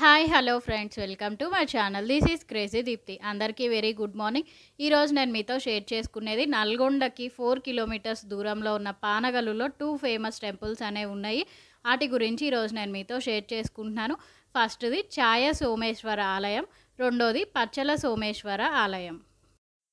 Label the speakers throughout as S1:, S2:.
S1: hi hello friends welcome to my channel this is crazy Deepthi అందరికీ very good morning ఈరోజు నేను మీతో share చేసుకునేది నల్గొండకి ఫోర్ కిలోమీటర్స్ దూరంలో ఉన్న పానగలులో టూ ఫేమస్ టెంపుల్స్ అనేవి ఉన్నాయి వాటి గురించి ఈరోజు నేను మీతో షేర్ చేసుకుంటున్నాను ఫస్ట్ది ఛాయ సోమేశ్వర ఆలయం రెండోది పచ్చల సోమేశ్వర ఆలయం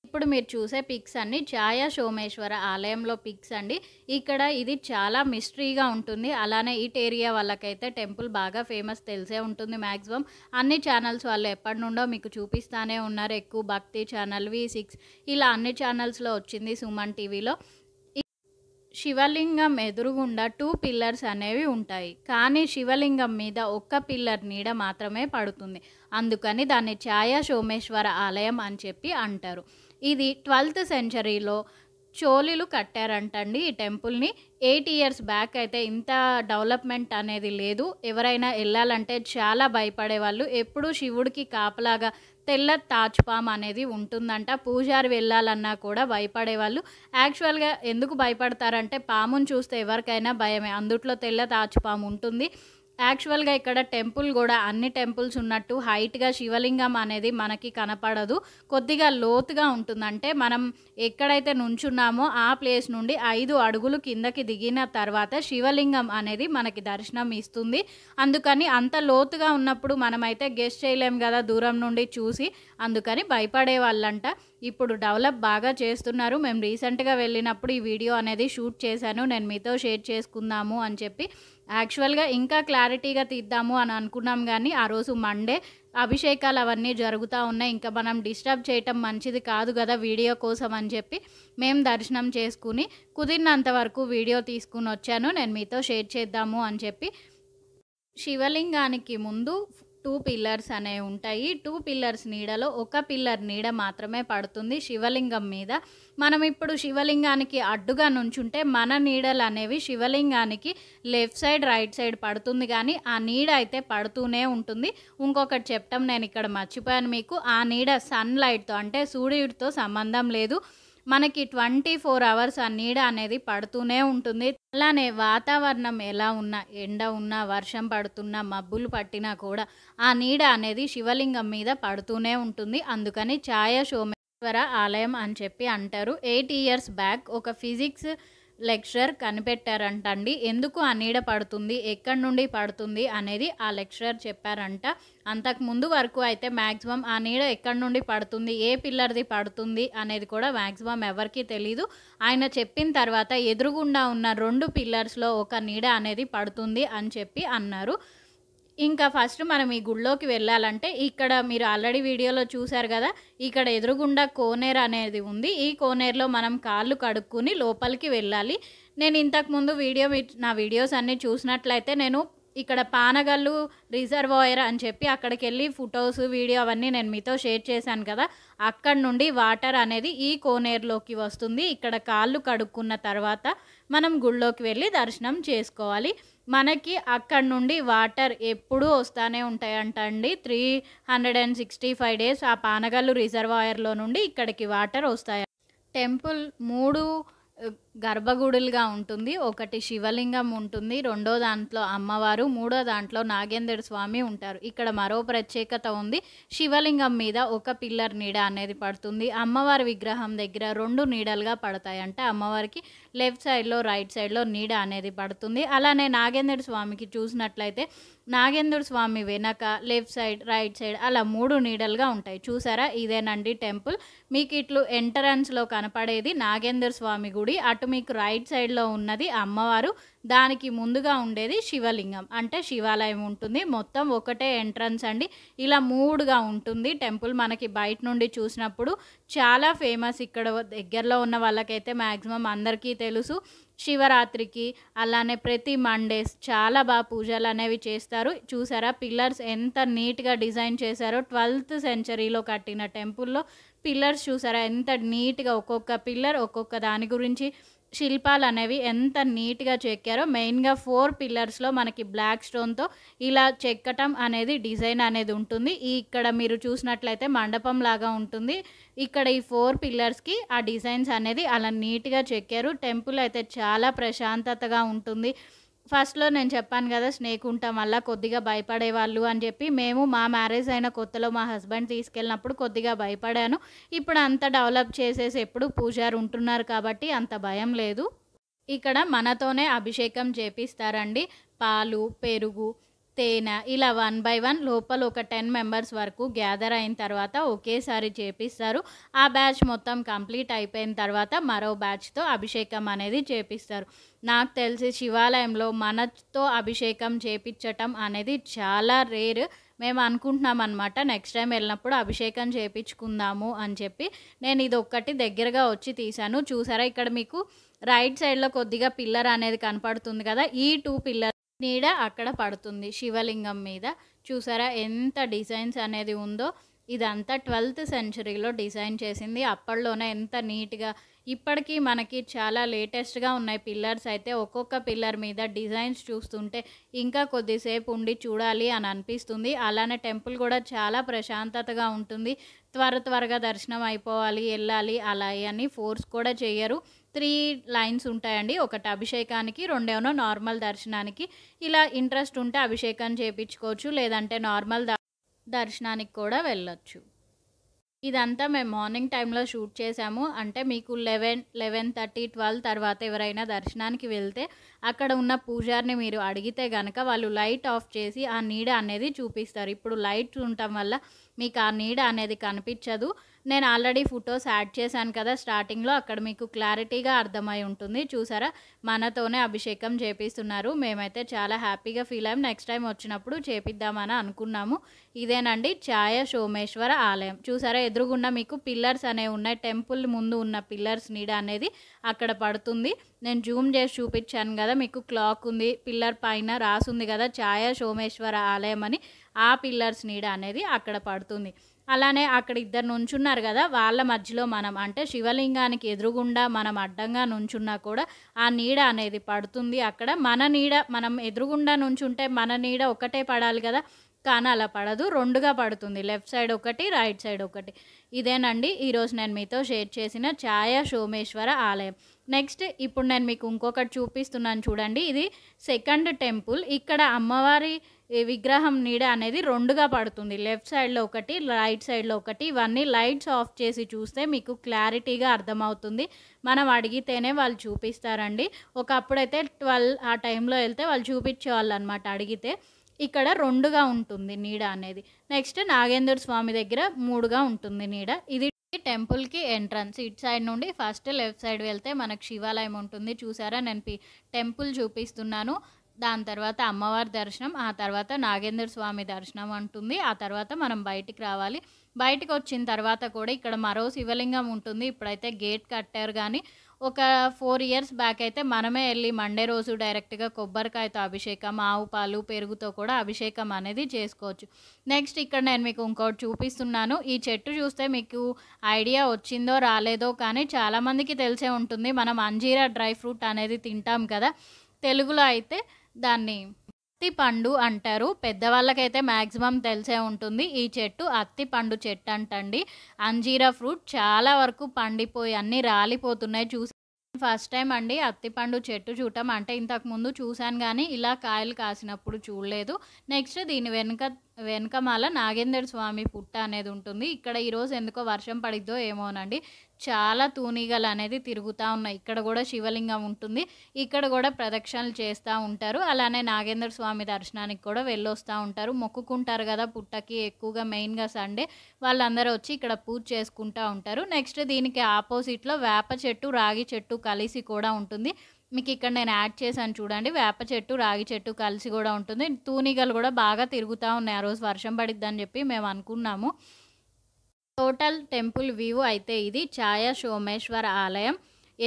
S1: ఇప్పుడు మీరు చూసే పిక్స్ అన్ని ఛాయా సోమేశ్వర ఆలయంలో పిక్స్ అండి ఇక్కడ ఇది చాలా మిస్టరీగా ఉంటుంది అలానే ఇట్ ఏరియా వాళ్ళకైతే టెంపుల్ బాగా ఫేమస్ తెలిసే ఉంటుంది మ్యాక్సిమం అన్ని ఛానల్స్ వాళ్ళు ఎప్పటి నుండో మీకు చూపిస్తానే ఉన్నారు ఎక్కువ భక్తి ఛానల్ వి సిక్స్ ఇలా అన్ని ఛానల్స్లో వచ్చింది సుమన్ టీవీలో శివలింగం ఎదురుగుండా టూ పిల్లర్స్ అనేవి ఉంటాయి కానీ శివలింగం మీద ఒక్క పిల్లర్ నీడ మాత్రమే పడుతుంది అందుకని దాన్ని ఛాయా సోమేశ్వర ఆలయం అని చెప్పి అంటారు ఇది ట్వెల్త్ సెంచరీలో చోళీలు కట్టారంటండి ఈ టెంపుల్ని ఎయిట్ ఇయర్స్ బ్యాక్ అయితే ఇంత డెవలప్మెంట్ అనేది లేదు ఎవరైనా వెళ్ళాలంటే చాలా భయపడేవాళ్ళు ఎప్పుడూ శివుడికి కాపలాగా తెల్ల తాజ్పామ్ అనేది ఉంటుందంట పూజారి వెళ్ళాలన్నా కూడా భయపడేవాళ్ళు యాక్చువల్గా ఎందుకు భయపడతారంటే పామును చూస్తే ఎవరికైనా భయమే అందుట్లో తెల్ల తాజ్పాము ఉంటుంది యాక్చువల్గా ఇక్కడ టెంపుల్ కూడా అన్ని టెంపుల్స్ ఉన్నట్టు హైట్గా శివలింగం అనేది మనకి కనపడదు కొద్దిగా లోతుగా ఉంటుంది అంటే మనం ఎక్కడైతే నుంచున్నామో ఆ ప్లేస్ నుండి ఐదు అడుగులు కిందకి దిగిన తర్వాత శివలింగం అనేది మనకి దర్శనం ఇస్తుంది అందుకని అంత లోతుగా ఉన్నప్పుడు మనమైతే గెస్ట్ చేయలేం కదా దూరం నుండి చూసి అందుకని భయపడే వాళ్ళంట ఇప్పుడు డెవలప్ బాగా చేస్తున్నారు మేము రీసెంట్గా వెళ్ళినప్పుడు ఈ వీడియో అనేది షూట్ చేశాను నేను మీతో షేర్ చేసుకుందాము అని చెప్పి యాక్చువల్గా ఇంకా క్లారిటీగా తీద్దాము అని అనుకున్నాం కానీ ఆ రోజు మండే అభిషేకాలు అవన్నీ జరుగుతూ ఉన్నాయి ఇంకా మనం డిస్టర్బ్ చేయటం మంచిది కాదు కదా వీడియో కోసం అని చెప్పి మేము దర్శనం చేసుకుని కుదిరినంత వరకు వీడియో తీసుకుని వచ్చాను నేను మీతో షేర్ చేద్దాము అని చెప్పి శివలింగానికి ముందు టూ పిల్లర్స్ అనేవి ఉంటాయి టూ పిల్లర్స్ నీడలో ఒక పిల్లర్ నీడ మాత్రమే పడుతుంది శివలింగం మీద మనం ఇప్పుడు శివలింగానికి అడ్డుగా నుంచుంటే మన నీడలు అనేవి శివలింగానికి లెఫ్ట్ సైడ్ రైట్ సైడ్ పడుతుంది కానీ ఆ నీడ అయితే పడుతూనే ఉంటుంది ఇంకొకటి చెప్పటం నేను ఇక్కడ మర్చిపోయాను మీకు ఆ నీడ సన్లైట్తో అంటే సూర్యుడితో సంబంధం లేదు మనకి ట్వంటీ ఫోర్ అవర్స్ ఆ నీడ అనేది పడుతూనే ఉంటుంది అలానే వాతావరణం ఎలా ఉన్నా ఎండ ఉన్నా వర్షం పడుతున్నా మబ్బులు పట్టినా కూడా ఆ నీడ అనేది శివలింగం మీద పడుతూనే ఉంటుంది అందుకని ఛాయ సోమేశ్వర ఆలయం అని చెప్పి అంటారు ఎయిట్ ఇయర్స్ బ్యాక్ ఒక ఫిజిక్స్ లెక్చరర్ కనిపెట్టారంటండి ఎందుకు ఆ నీడ పడుతుంది ఎక్కడి నుండి పడుతుంది అనేది ఆ లెక్చరర్ చెప్పారంట అంతకు ముందు వరకు అయితే మ్యాక్సిమం ఆ నీడ ఎక్కడి నుండి పడుతుంది ఏ పిల్లర్ది పడుతుంది అనేది కూడా మ్యాక్సిమం ఎవరికీ తెలీదు ఆయన చెప్పిన తర్వాత ఎదురుగుండా ఉన్న రెండు పిల్లర్స్లో ఒక నీడ అనేది పడుతుంది అని చెప్పి అన్నారు ఇంకా ఫస్ట్ మనం ఈ గుళ్ళోకి వెళ్ళాలంటే ఇక్కడ మీరు ఆల్రెడీ వీడియోలో చూశారు కదా ఇక్కడ ఎదురుగుండా కోనేర్ అనేది ఉంది ఈ కోనేరులో మనం కాళ్ళు కడుక్కుని లోపలికి వెళ్ళాలి నేను ఇంతకుముందు వీడియో నా వీడియోస్ అన్నీ చూసినట్లయితే నేను ఇక్కడ పానగల్లు రిజర్వాయర్ అని చెప్పి అక్కడికి వెళ్ళి ఫొటోస్ వీడియో అవన్నీ నేను మీతో షేర్ చేశాను కదా అక్కడ నుండి వాటర్ అనేది ఈ కోనేరులోకి వస్తుంది ఇక్కడ కాళ్ళు కడుక్కున్న తర్వాత మనం గుళ్ళోకి వెళ్ళి దర్శనం చేసుకోవాలి మనకి అక్కడ నుండి వాటర్ ఎప్పుడూ వస్తూనే ఉంటాయంట అండి three hundred and sixty five days ఆ పానగల్లు రిజర్వాయర్లో నుండి ఇక్కడికి వాటర్ వస్తాయి టెంపుల్ మూడు గర్భగుడులుగా ఉంటుంది ఒకటి శివలింగం ఉంటుంది రెండో దాంట్లో అమ్మవారు మూడో దాంట్లో నాగేంద్ర స్వామి ఉంటారు ఇక్కడ మరో ప్రత్యేకత ఉంది శివలింగం మీద ఒక పిల్లర్ నీడ అనేది పడుతుంది అమ్మవారి విగ్రహం దగ్గర రెండు నీడలుగా పడతాయి అంటే అమ్మవారికి లెఫ్ట్ సైడ్లో రైట్ సైడ్లో నీడ అనేది పడుతుంది అలానే నాగేంద్ర స్వామికి చూసినట్లయితే నాగేంద్ర స్వామి వెనక లెఫ్ట్ సైడ్ రైట్ సైడ్ అలా మూడు నీడలుగా ఉంటాయి చూసారా ఇదేనండి టెంపుల్ మీకు ఇట్లు ఎంట్రన్స్లో కనపడేది నాగేంద్ర స్వామి గుడి అటు మీకు రైట్ సైడ్లో ఉన్నది అమ్మవారు దానికి ముందుగా ఉండేది శివలింగం అంటే శివాలయం ఉంటుంది మొత్తం ఒకటే ఎంట్రన్స్ అండి ఇలా మూడుగా ఉంటుంది టెంపుల్ మనకి బయట నుండి చూసినప్పుడు చాలా ఫేమస్ ఇక్కడ దగ్గరలో ఉన్న వాళ్ళకైతే మ్యాక్సిమం అందరికీ తెలుసు శివరాత్రికి అలానే ప్రతి మండేస్ చాలా బాగా పూజలు అనేవి చేస్తారు చూసారా పిల్లర్స్ ఎంత నీట్గా డిజైన్ చేశారో ట్వెల్త్ సెంచరీలో కట్టిన టెంపుల్లో పిల్లర్స్ చూసారా ఎంత నీట్గా ఒక్కొక్క పిల్లర్ ఒక్కొక్క దాని గురించి శిల్పాలు అనేవి ఎంత నీట్గా చెక్కారో మెయిన్గా ఫోర్ పిల్లర్స్లో మనకి బ్లాక్ స్టోన్తో ఇలా చెక్కటం అనేది డిజైన్ అనేది ఉంటుంది ఈ ఇక్కడ మీరు చూసినట్లయితే మండపం లాగా ఉంటుంది ఇక్కడ ఈ ఫోర్ పిల్లర్స్కి ఆ డిజైన్స్ అనేది అలా నీట్గా చెక్కారు టెంపుల్ అయితే చాలా ప్రశాంతతగా ఉంటుంది ఫస్ట్లో నేను చెప్పాను కదా స్నేక్ ఉంటాం వల్ల కొద్దిగా భయపడేవాళ్ళు అని చెప్పి మేము మా మ్యారేజ్ అయిన కొత్తలో మా హస్బెండ్ తీసుకెళ్ళినప్పుడు కొద్దిగా భయపడాను ఇప్పుడు అంత డెవలప్ చేసేసి ఎప్పుడు పూజారు ఉంటున్నారు కాబట్టి అంత భయం లేదు ఇక్కడ మనతోనే అభిషేకం చేపిస్తారండి పాలు పెరుగు తేనె ఇలా వన్ బై వన్ లోపల ఒక టెన్ మెంబర్స్ వరకు గ్యాదర్ అయిన తర్వాత ఒకేసారి చేపిస్తారు ఆ బ్యాచ్ మొత్తం కంప్లీట్ అయిపోయిన తర్వాత మరో బ్యాచ్తో అభిషేకం అనేది చేపిస్తారు నాకు తెలిసి శివాలయంలో మనతో అభిషేకం చేపించటం అనేది చాలా రేర్ మేము అనుకుంటున్నాం అనమాట నెక్స్ట్ టైం వెళ్ళినప్పుడు అభిషేకం చేయించుకుందాము అని చెప్పి నేను ఇది ఒక్కటి దగ్గరగా వచ్చి తీశాను చూసారా ఇక్కడ మీకు రైట్ సైడ్లో కొద్దిగా పిల్లర్ అనేది కనపడుతుంది కదా ఈ టూ పిల్లర్ నీడ అక్కడ పడుతుంది శివలింగం మీద చూసారా ఎంత డిజైన్స్ అనేది ఉందో ఇదంతా ట్వెల్త్ సెంచరీలో డిజైన్ చేసింది అప్పట్లోనే ఎంత నీట్గా ఇప్పటికీ మనకి చాలా లేటెస్ట్గా ఉన్నాయి పిల్లర్స్ అయితే ఒక్కొక్క పిల్లర్ మీద డిజైన్స్ చూస్తుంటే ఇంకా కొద్దిసేపు ఉండి చూడాలి అని అనిపిస్తుంది అలానే టెంపుల్ కూడా చాలా ప్రశాంతతగా ఉంటుంది త్వర త్వరగా దర్శనం అయిపోవాలి వెళ్ళాలి అలా అని ఫోర్స్ కూడా చేయరు త్రీ లైన్స్ ఉంటాయండి ఒకటి అభిషేకానికి రెండేమో నార్మల్ దర్శనానికి ఇలా ఇంట్రెస్ట్ ఉంటే అభిషేకాన్ని చేయించుకోవచ్చు లేదంటే నార్మల్ దర్శనానికి కూడా వెళ్ళొచ్చు ఇదంతా మేము మార్నింగ్ టైంలో షూట్ చేసాము అంటే మీకు లెవెన్ లెవెన్ థర్టీ ట్వెల్వ్ తర్వాత ఎవరైనా దర్శనానికి వెళ్తే అక్కడ ఉన్న పూజారిని మీరు అడిగితే కనుక వాళ్ళు లైట్ ఆఫ్ చేసి ఆ నీడ అనేది చూపిస్తారు ఇప్పుడు లైట్ ఉండటం వల్ల మీకు ఆ నీడ అనేది కనిపించదు నేను ఆల్రెడీ ఫొటోస్ యాడ్ చేశాను కదా స్టార్టింగ్లో అక్కడ మీకు క్లారిటీగా అర్థమై ఉంటుంది చూసారా మనతోనే అభిషేకం చేపిస్తున్నారు మేమైతే చాలా హ్యాపీగా ఫీల్ అయ్యాం నెక్స్ట్ టైం వచ్చినప్పుడు చేపిద్దామని అనుకున్నాము ఇదేనండి ఛాయ సోమేశ్వర ఆలయం చూసారా ఎదురుగున్న మీకు పిల్లర్స్ అనేవి ఉన్నాయి టెంపుల్ ముందు ఉన్న పిల్లర్స్ నీడ అనేది అక్కడ పడుతుంది నేను జూమ్ చేసి చూపించాను కదా మీకు క్లాక్ ఉంది పిల్లర్ పైన రాసుంది కదా ఛాయ సోమేశ్వర ఆలయం అని ఆ పిల్లర్స్ నీడ అనేది అక్కడ పడుతుంది అలానే అక్కడ ఇద్దరు నుంచున్నారు కదా వాళ్ళ మధ్యలో మనం అంటే శివలింగానికి ఎదురుగుండా మనం అడ్డంగా నుంచున్నా కూడా ఆ నీడ అనేది పడుతుంది అక్కడ మన నీడ మనం ఎదురుగుండా నుంచుంటే మన నీడ ఒకటే పడాలి కదా కానీ అలా పడదు రెండుగా పడుతుంది లెఫ్ట్ సైడ్ ఒకటి రైట్ సైడ్ ఒకటి ఇదేనండి ఈరోజు నేను మీతో షేర్ చేసిన ఛాయ సోమేశ్వర ఆలయం నెక్స్ట్ ఇప్పుడు నేను మీకు ఇంకొకటి చూపిస్తున్నాను చూడండి ఇది సెకండ్ టెంపుల్ ఇక్కడ అమ్మవారి ఈ విగ్రహం నీడ అనేది రెండుగా పడుతుంది లెఫ్ట్ సైడ్లో ఒకటి రైట్ సైడ్లో ఒకటి ఇవన్నీ లైట్స్ ఆఫ్ చేసి చూస్తే మీకు క్లారిటీగా అర్థమవుతుంది మనం అడిగితేనే వాళ్ళు చూపిస్తారండి ఒకప్పుడైతే ట్వెల్వ్ ఆ టైంలో వెళ్తే వాళ్ళు చూపించేవాళ్ళు అనమాట అడిగితే ఇక్కడ రెండుగా ఉంటుంది నీడ అనేది నెక్స్ట్ నాగేంద్ర స్వామి దగ్గర మూడుగా ఉంటుంది నీడ ఇది టెంపుల్కి ఎంట్రన్స్ ఇటు సైడ్ నుండి ఫస్ట్ లెఫ్ట్ సైడ్ వెళ్తే మనకు శివాలయం ఉంటుంది చూసారా నేను టెంపుల్ చూపిస్తున్నాను దాని తర్వాత అమ్మవారి దర్శనం ఆ తర్వాత నాగేంద్ర స్వామి దర్శనం అంటుంది ఆ తర్వాత మనం బయటికి రావాలి బయటకు వచ్చిన తర్వాత కూడా ఇక్కడ మరో శివలింగం ఉంటుంది ఇప్పుడైతే గేట్ కట్టారు కానీ ఒక ఫోర్ ఇయర్స్ బ్యాక్ అయితే మనమే వెళ్ళి మండే రోజు డైరెక్ట్గా కొబ్బరికాయతో అభిషేకం ఆవు పాలు పెరుగుతో కూడా అభిషేకం అనేది చేసుకోవచ్చు నెక్స్ట్ ఇక్కడ నేను మీకు ఇంకోటి చూపిస్తున్నాను ఈ చెట్టు చూస్తే మీకు ఐడియా వచ్చిందో రాలేదో కానీ చాలామందికి తెలిసే ఉంటుంది మనం అంజీరా డ్రై ఫ్రూట్ అనేది తింటాం కదా తెలుగులో అయితే దాన్ని అత్తి పండు అంటారు పెద్దవాళ్ళకైతే మ్యాక్సిమం తెలిసే ఉంటుంది ఈ చెట్టు అత్తి పండు చెట్టు అంటండి అంజీరా ఫ్రూట్ చాలా వరకు పండిపోయి అన్నీ రాలిపోతున్నాయి చూసి ఫస్ట్ టైం అండి అత్తిపండు చెట్టు చూడటం అంటే ఇంతకుముందు చూశాను కానీ ఇలా కాయలు కాసినప్పుడు చూడలేదు నెక్స్ట్ దీని వెనుక వెనుకమాల నాగేందర్ స్వామి పుట్ట అనేది ఉంటుంది ఇక్కడ ఈరోజు ఎందుకో వర్షం పడిద్దో ఏమోనండి చాలా తూనీగలు అనేది తిరుగుతూ ఉన్నాయి ఇక్కడ కూడా శివలింగం ఉంటుంది ఇక్కడ కూడా ప్రదక్షిణలు చేస్తూ ఉంటారు అలానే నాగేంద్ర స్వామి దర్శనానికి కూడా వెళ్ళొస్తూ ఉంటారు మొక్కుకుంటారు కదా పుట్టకి ఎక్కువగా మెయిన్గా సండే వాళ్ళందరూ వచ్చి ఇక్కడ పూజ చేసుకుంటూ ఉంటారు నెక్స్ట్ దీనికి ఆపోజిట్లో వేప చెట్టు రాగి చెట్టు కలిసి కూడా ఉంటుంది మీకు ఇక్కడ నేను యాడ్ చేశాను చూడండి వేప చెట్టు రాగి చెట్టు కలిసి కూడా ఉంటుంది తూనీగలు కూడా బాగా తిరుగుతూ ఉన్నాయి ఆ రోజు వర్షం పడిద్దని చెప్పి మేము అనుకున్నాము టోటల్ టెంపుల్ వ్యూ అయితే ఇది ఛాయా సోమేశ్వర ఆలయం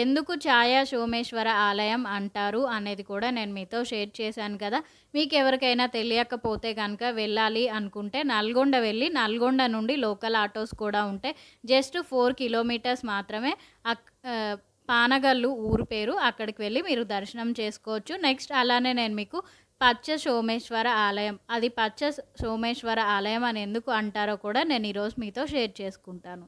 S1: ఎందుకు ఛాయా సోమేశ్వర ఆలయం అంటారు అనేది కూడా నేను మీతో షేర్ చేశాను కదా మీకు ఎవరికైనా తెలియకపోతే కనుక వెళ్ళాలి అనుకుంటే నల్గొండ వెళ్ళి నల్గొండ నుండి లోకల్ ఆటోస్ కూడా ఉంటాయి జస్ట్ ఫోర్ కిలోమీటర్స్ మాత్రమే పానగల్లు ఊరు పేరు అక్కడికి వెళ్ళి మీరు దర్శనం చేసుకోవచ్చు నెక్స్ట్ అలానే నేను మీకు పచ్చ సోమేశ్వర ఆలయం అది పచ్చ సోమేశ్వర ఆలయం అని ఎందుకు అంటారో కూడా నేను ఈరోజు మీతో షేర్ చేసుకుంటాను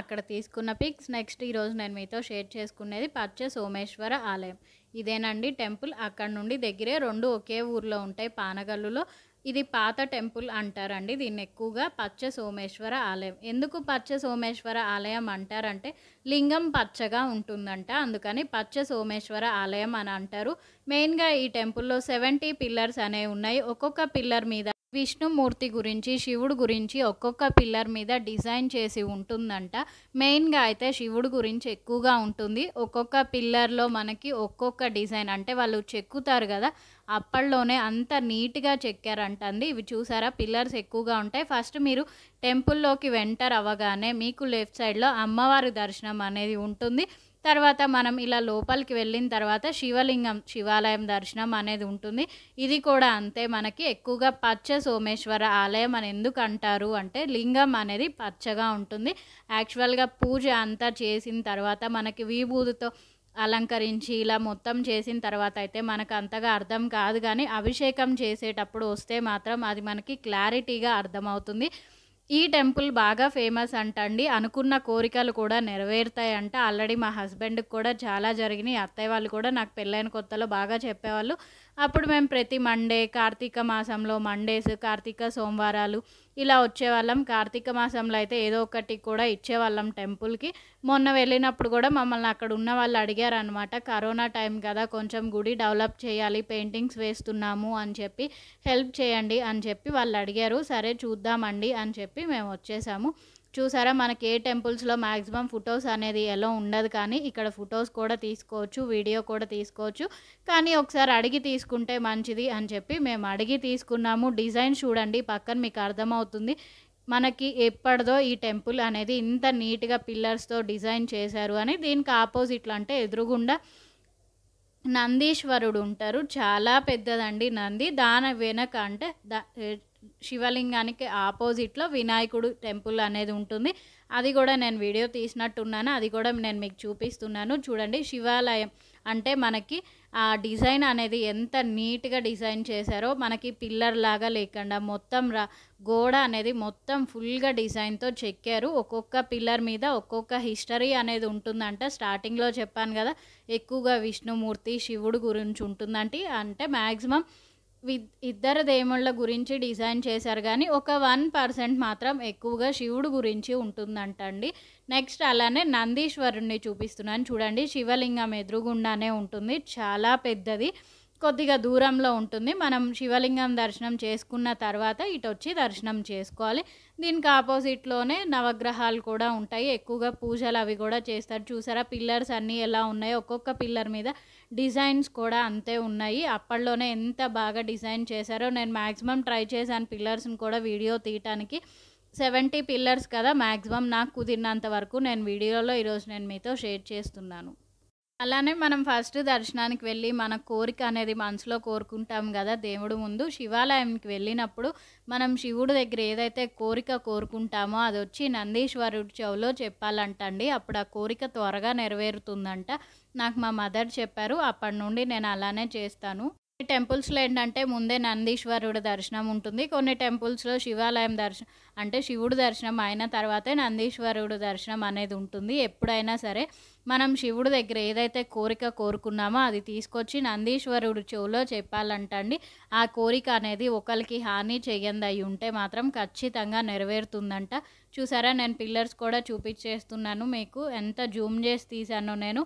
S1: అక్కడ తీసుకున్న పిక్స్ నెక్స్ట్ ఈరోజు నేను మీతో షేర్ చేసుకునేది పచ్చ సోమేశ్వర ఆలయం ఇదేనండి టెంపుల్ అక్కడ నుండి దగ్గరే రెండు ఒకే ఊర్లో ఉంటాయి పానగల్లులో ఇది పాత టెంపుల్ అంటారండి దీన్ని ఎక్కువగా పచ్చ సోమేశ్వర ఆలయం ఎందుకు పచ్చ సోమేశ్వర ఆలయం అంటారంటే లింగం పచ్చగా ఉంటుందంట అందుకని పచ్చ సోమేశ్వర ఆలయం అని అంటారు మెయిన్గా ఈ టెంపుల్లో సెవెంటీ పిల్లర్స్ అనేవి ఉన్నాయి ఒక్కొక్క పిల్లర్ మీద విష్ణుమూర్తి గురించి శివుడు గురించి ఒక్కొక్క పిల్లర్ మీద డిజైన్ చేసి ఉంటుందంట మెయిన్గా అయితే శివుడు గురించి ఎక్కువగా ఉంటుంది ఒక్కొక్క పిల్లర్లో మనకి ఒక్కొక్క డిజైన్ అంటే వాళ్ళు చెక్కుతారు కదా అప్పట్లోనే అంత నీట్గా చెక్కారంటండి ఇవి చూసారా పిల్లర్స్ ఎక్కువగా ఉంటాయి ఫస్ట్ మీరు టెంపుల్లోకి వెంటర్ అవ్వగానే మీకు లెఫ్ట్ సైడ్లో అమ్మవారి దర్శనం అనేది ఉంటుంది తర్వాత మనం ఇలా లోపలికి వెళ్ళిన తర్వాత శివలింగం శివాలయం దర్శనం అనేది ఉంటుంది ఇది కూడా అంతే మనకి ఎక్కువగా పచ్చ సోమేశ్వర ఆలయం అని ఎందుకు అంటారు అంటే లింగం అనేది పచ్చగా ఉంటుంది యాక్చువల్గా పూజ అంతా చేసిన తర్వాత మనకి విభూదితో అలంకరించి ఇలా మొత్తం చేసిన తర్వాత అయితే మనకు అంతగా అర్థం కాదు కానీ అభిషేకం చేసేటప్పుడు వస్తే మాత్రం అది మనకి క్లారిటీగా అర్థమవుతుంది ఈ టెంపుల్ బాగా ఫేమస్ అంటండి అనుకున్న కోరికలు కూడా నెరవేరుతాయంట ఆల్రెడీ మా హస్బెండ్కి కూడా చాలా జరిగినాయి అత్తయ్య వాళ్ళు కూడా నాకు పెళ్ళైన కొత్తలో బాగా చెప్పేవాళ్ళు అప్పుడు మేము ప్రతి మండే కార్తీక మాసంలో మండేస్ కార్తీక సోమవారాలు ఇలా వచ్చేవాళ్ళం కార్తీక మాసంలో అయితే ఏదో ఒకటి కూడా ఇచ్చేవాళ్ళం టెంపుల్కి మొన్న వెళ్ళినప్పుడు కూడా మమ్మల్ని అక్కడ ఉన్న వాళ్ళు అడిగారు అనమాట కరోనా టైం కదా కొంచెం గుడి డెవలప్ చేయాలి పెయింటింగ్స్ వేస్తున్నాము అని చెప్పి హెల్ప్ చేయండి అని చెప్పి వాళ్ళు అడిగారు సరే చూద్దామండి అని చెప్పి మేము వచ్చేసాము చూసారా మనకి ఏ టెంపుల్స్లో మ్యాక్సిమం ఫొటోస్ అనేది ఎలా ఉండదు కానీ ఇక్కడ ఫొటోస్ కూడా తీసుకోవచ్చు వీడియో కూడా తీసుకోవచ్చు కానీ ఒకసారి అడిగి తీసుకుంటే మంచిది అని చెప్పి మేము అడిగి తీసుకున్నాము డిజైన్ చూడండి పక్కన మీకు అర్థమవుతుంది మనకి ఎప్పటిదో ఈ టెంపుల్ అనేది ఇంత నీట్గా పిల్లర్స్తో డిజైన్ చేశారు అని దీనికి ఆపోజిట్లో అంటే ఎదురుగుండా నందీశ్వరుడు ఉంటారు చాలా పెద్దదండి నంది దాని వెనక అంటే దా శివలింగానికి ఆపోజిట్లో వినాయకుడు టెంపుల్ అనేది ఉంటుంది అది కూడా నేను వీడియో తీసినట్టున్నాను అది కూడా నేను మీకు చూపిస్తున్నాను చూడండి శివాలయం అంటే మనకి ఆ డిజైన్ అనేది ఎంత నీట్గా డిజైన్ చేశారో మనకి పిల్లర్ లాగా లేకుండా మొత్తం రా గోడ అనేది మొత్తం ఫుల్గా డిజైన్తో చెక్కారు ఒక్కొక్క పిల్లర్ మీద ఒక్కొక్క హిస్టరీ అనేది ఉంటుందంట స్టార్టింగ్లో చెప్పాను కదా ఎక్కువగా విష్ణుమూర్తి శివుడు గురించి ఉంటుందంటే అంటే మ్యాక్సిమం ఇద్దరు దేవుళ్ళ గురించి డిజైన్ చేశారు కానీ ఒక వన్ పర్సెంట్ మాత్రం ఎక్కువగా శివుడు గురించి ఉంటుందంటండి నెక్స్ట్ అలానే నందీశ్వరుణ్ణి చూపిస్తున్నాను చూడండి శివలింగం ఎదురుగుండానే ఉంటుంది చాలా పెద్దది కొద్దిగా దూరంలో ఉంటుంది మనం శివలింగం దర్శనం చేసుకున్న తర్వాత ఇటు వచ్చి దర్శనం చేసుకోవాలి దీనికి ఆపోజిట్లోనే నవగ్రహాలు కూడా ఉంటాయి ఎక్కువగా పూజలు అవి కూడా చేస్తారు చూసారా పిల్లర్స్ అన్నీ ఎలా ఉన్నాయో ఒక్కొక్క పిల్లర్ మీద డిజైన్స్ కూడా అంతే ఉన్నాయి అప్పట్లోనే ఎంత బాగా డిజైన్ చేశారో నేను మ్యాక్సిమం ట్రై చేశాను పిల్లర్స్ని కూడా వీడియో తీయటానికి సెవెంటీ పిల్లర్స్ కదా మ్యాక్సిమం నాకు కుదిరినంత వరకు నేను వీడియోలో ఈరోజు నేను మీతో షేర్ చేస్తున్నాను అలానే మనం ఫస్ట్ దర్శనానికి వెళ్ళి మన కోరిక అనేది మనసులో కోరుకుంటాం కదా దేవుడు ముందు శివాలయంకి వెళ్ళినప్పుడు మనం శివుడి దగ్గర ఏదైతే కోరిక కోరుకుంటామో అది వచ్చి నందీశ్వరుడి చెవులో చెప్పాలంటండి అప్పుడు ఆ కోరిక త్వరగా నెరవేరుతుందంట నాకు మా మదర్ చెప్పారు అప్పటి నుండి నేను అలానే చేస్తాను కొన్ని టెంపుల్స్లో ఏంటంటే ముందే నందీశ్వరుడు దర్శనం ఉంటుంది కొన్ని టెంపుల్స్లో శివాలయం దర్శనం అంటే శివుడు దర్శనం అయిన తర్వాతే నందీశ్వరుడు దర్శనం అనేది ఉంటుంది ఎప్పుడైనా సరే మనం శివుడి దగ్గర ఏదైతే కోరిక కోరుకున్నామో అది తీసుకొచ్చి నందీశ్వరుడు చెవులో చెప్పాలంటండి ఆ కోరిక అనేది ఒకరికి హాని చేయంది ఉంటే మాత్రం ఖచ్చితంగా నెరవేరుతుందంట చూసారా నేను పిల్లర్స్ కూడా చూపించేస్తున్నాను మీకు ఎంత జూమ్ చేసి తీశానో నేను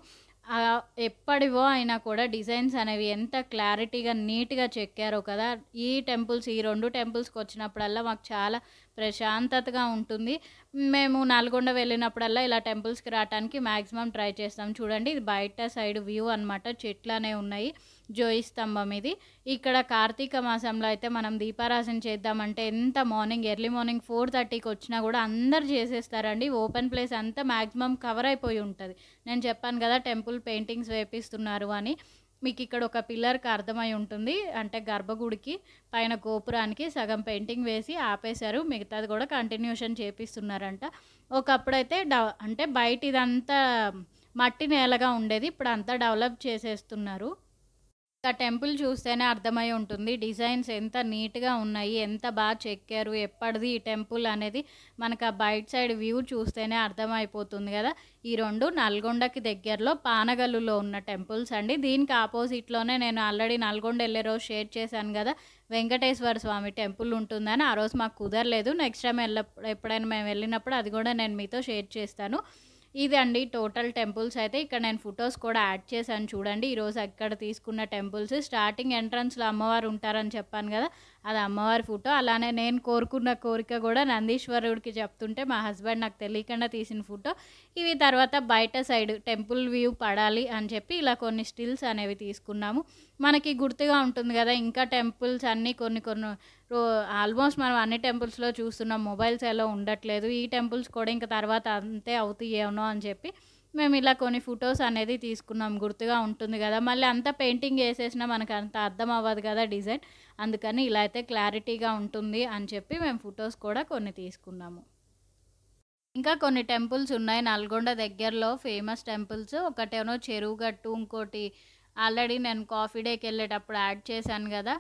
S1: ఎప్పటివో అయినా కూడా డిజైన్స్ అనేవి ఎంత క్లారిటీగా నీట్గా చెక్కారో కదా ఈ టెంపుల్స్ ఈ రెండు టెంపుల్స్కి వచ్చినప్పుడల్లా మాకు చాలా ప్రశాంతతగా ఉంటుంది మేము నల్గొండ వెళ్ళినప్పుడల్లా ఇలా టెంపుల్స్కి రావడానికి మ్యాక్సిమం ట్రై చేస్తాం చూడండి ఇది బయట సైడ్ వ్యూ అనమాట చెట్లనే ఉన్నాయి జోయి స్తంభం ఇది ఇక్కడ కార్తీక మాసంలో అయితే మనం దీపారాసన చేద్దామంటే ఎంత మార్నింగ్ ఎర్లీ మార్నింగ్ ఫోర్ థర్టీకి వచ్చినా కూడా అందరు చేసేస్తారండి ఓపెన్ ప్లేస్ అంతా మ్యాక్సిమం కవర్ అయిపోయి ఉంటుంది నేను చెప్పాను కదా టెంపుల్ పెయింటింగ్స్ వేపిస్తున్నారు అని మీకు ఇక్కడ ఒక పిల్లర్కి అర్థమై ఉంటుంది అంటే గర్భగుడికి పైన గోపురానికి సగం పెయింటింగ్ వేసి ఆపేశారు మిగతాది కూడా కంటిన్యూషన్ చేపిస్తున్నారంట ఒకప్పుడైతే డ అంటే బయట ఇదంతా మట్టి నేలగా ఉండేది ఇప్పుడు అంతా డెవలప్ చేసేస్తున్నారు ఆ టెంపుల్ చూస్తేనే అర్థమై ఉంటుంది డిజైన్స్ ఎంత నీట్గా ఉన్నాయి ఎంత బాగా చెక్కారు ఎప్పటిది ఈ టెంపుల్ అనేది మనకు ఆ బయట సైడ్ వ్యూ చూస్తేనే అర్థమైపోతుంది కదా ఈ రెండు నల్గొండకి దగ్గరలో పానగల్లులో ఉన్న టెంపుల్స్ అండి దీనికి ఆపోజిట్లోనే నేను ఆల్రెడీ నల్గొండ వెళ్ళే రోజు షేర్ చేశాను కదా వెంకటేశ్వర స్వామి టెంపుల్ ఉంటుందని ఆ రోజు మాకు కుదరలేదు నెక్స్ట్ టైం వెళ్ళ ఎప్పుడైనా మేము వెళ్ళినప్పుడు అది కూడా నేను మీతో షేర్ చేస్తాను ఇదండి టోటల్ టెంపుల్స్ అయితే ఇక్కడ నేను ఫొటోస్ కూడా యాడ్ చేశాను చూడండి ఈరోజు అక్కడ తీసుకున్న టెంపుల్స్ స్టార్టింగ్ ఎంట్రన్స్లో అమ్మవారు ఉంటారని చెప్పాను కదా అది అమ్మవారి ఫోటో అలానే నేను కోరుకున్న కోరిక కూడా నందీశ్వరుడికి చెప్తుంటే మా హస్బెండ్ నాకు తెలియకుండా తీసిన ఫోటో ఇవి తర్వాత బయట సైడ్ టెంపుల్ వ్యూ పడాలి అని చెప్పి ఇలా కొన్ని స్టిల్స్ అనేవి తీసుకున్నాము మనకి గుర్తుగా ఉంటుంది కదా ఇంకా టెంపుల్స్ అన్నీ కొన్ని కొన్ని రో ఆల్మోస్ట్ మనం అన్ని టెంపుల్స్లో చూస్తున్నాం మొబైల్స్ ఎలా ఉండట్లేదు ఈ టెంపుల్స్ కూడా ఇంకా తర్వాత అంతే అవుతాయేమో అని చెప్పి మేము ఇలా కొన్ని ఫొటోస్ అనేది తీసుకున్నాం గుర్తుగా ఉంటుంది కదా మళ్ళీ అంతా పెయింటింగ్ వేసేసినా మనకు అంత అర్థం అవ్వదు కదా డిజైన్ అందుకని ఇలా అయితే క్లారిటీగా ఉంటుంది అని చెప్పి మేము ఫొటోస్ కూడా కొన్ని తీసుకున్నాము ఇంకా కొన్ని టెంపుల్స్ ఉన్నాయి నల్గొండ దగ్గరలో ఫేమస్ టెంపుల్స్ ఒకటేనో చెరువు గట్టు ఇంకోటి ఆల్రెడీ నేను కాఫీ డేకి వెళ్ళేటప్పుడు యాడ్ చేశాను కదా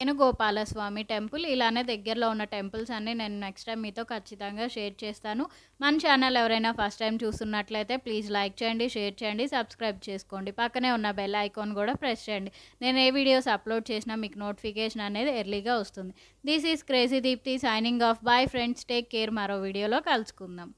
S1: వేణుగోపాలస్వామి టెంపుల్ ఇలానే దగ్గరలో ఉన్న టెంపుల్స్ అన్ని నేను నెక్స్ట్ టైం మీతో ఖచ్చితంగా షేర్ చేస్తాను మన ఛానల్ ఎవరైనా ఫస్ట్ టైం చూస్తున్నట్లయితే ప్లీజ్ లైక్ చేయండి షేర్ చేయండి సబ్స్క్రైబ్ చేసుకోండి పక్కనే ఉన్న బెల్ ఐకాన్ కూడా ప్రెస్ చేయండి నేను ఏ వీడియోస్ అప్లోడ్ చేసినా మీకు నోటిఫికేషన్ అనేది ఎర్లీగా వస్తుంది this is crazy Deepthi signing off bye friends take care మరో వీడియోలో కలుసుకుందాం